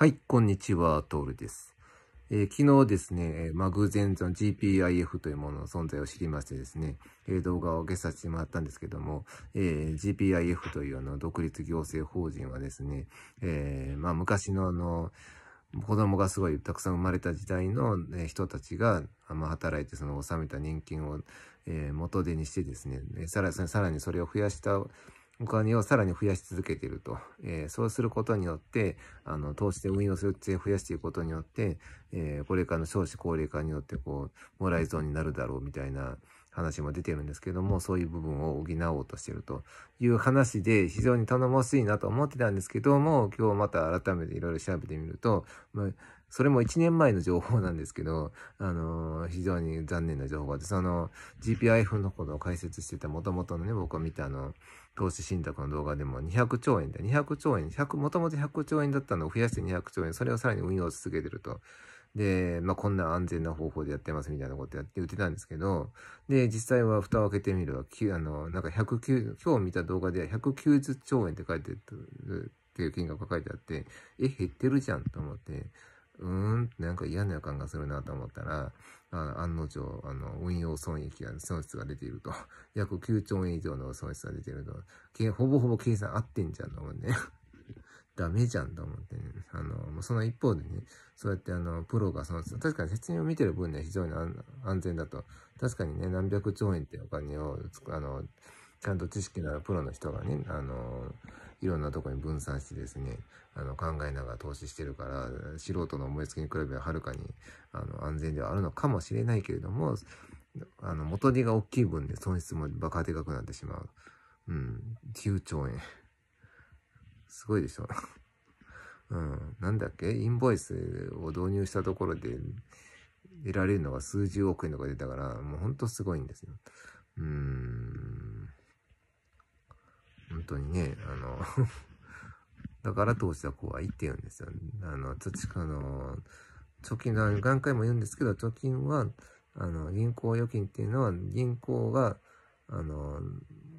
はい、こんにちは、トールです。えー、昨日ですね、マグ偶然ゾン GPIF というものの存在を知りましてですね、えー、動画を上げさせてもらったんですけども、えー、GPIF というあの独立行政法人はですね、えまあ、昔のあの、子供がすごいたくさん生まれた時代の人たちが働いてその納めた年金を元手にしてですね、さらにそれを増やしたお金をさらに増やし続けていると。えー、そうすることによって、あの、投資で運用する税を増やしていくことによって、えー、これからの少子高齢化によって、こう、もらい損になるだろうみたいな話も出てるんですけども、そういう部分を補おうとしているという話で、非常に頼もしいなと思ってたんですけども、今日また改めていろいろ調べてみると、それも1年前の情報なんですけど、あのー、非常に残念な情報があって、その GPIF のことを解説してた元々のね、僕が見たあの、投資信託の動画でも200兆円で、200兆円、100、もともと100兆円だったのを増やして200兆円、それをさらに運用を続けてると。で、まあ、こんな安全な方法でやってますみたいなことやって言ってたんですけど、で、実際は蓋を開けてみれば、あの、なんか109、今日見た動画では190兆円って書いてるっていう金額が書いてあって、え、減ってるじゃんと思って、うーん、なんか嫌な予感がするなと思ったら、あ案の定、あの、運用損益が、損失が出ていると。約9兆円以上の損失が出ていると。ほぼほぼ計算合ってんじゃんと思うね。ダメじゃんと思ってね。あの、その一方でね、そうやってあの、プロが損失、確かに説明を見てる分には非常に安全だと。確かにね、何百兆円ってお金を、あの、ちゃんと知識のあるプロの人がね、あの、いろんなとこに分散してですね、あの、考えながら投資してるから、素人の思いつきに比べははるかに、あの、安全ではあるのかもしれないけれども、あの、元手が大きい分で損失もバカでかくなってしまう。うん、9兆円。すごいでしょ。うん、なんだっけインボイスを導入したところで得られるのが数十億円とか出たから、もうほんとすごいんですよ。うーん。当にね、あの だから投資は怖いって言うんですよ、あの、土、かの、貯金が何回も言うんですけど、貯金は、あの、銀行預金っていうのは、銀行が、あの、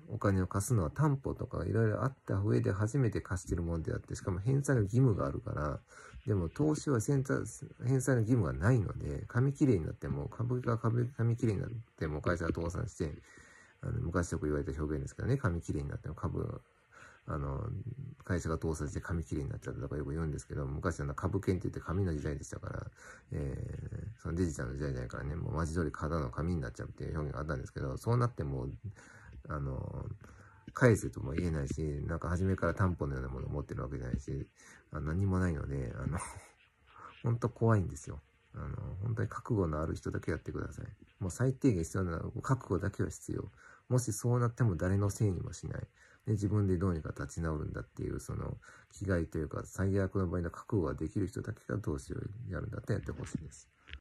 お金を貸すのは担保とかいろいろあった上で初めて貸してるもんであって、しかも返済の義務があるから、でも投資は返済の義務がないので、紙切れになっても、株が紙切れになっても会社は倒産して、あの昔よく言われた表現ですけどね、紙切れになっての株、あの、会社が倒産して紙切れになっちゃったとかよく言うんですけど、昔は株券って言って紙の時代でしたから、えー、そのデジタルの時代じゃないからね、もう文字通りただの紙になっちゃうっていう表現があったんですけど、そうなっても、あの、返せとも言えないし、なんか初めから担保のようなものを持ってるわけじゃないし、あ何もないので、あの本当怖いんですよ。あの、本当に覚悟のある人だけやってください。もう最低限必要なのは覚悟だけは必要。もしそうなっても誰のせいにもしない。で、自分でどうにか立ち直るんだっていう、その、気概というか、最悪の場合の覚悟ができる人だけがどうしようやるんだってやってほしいです。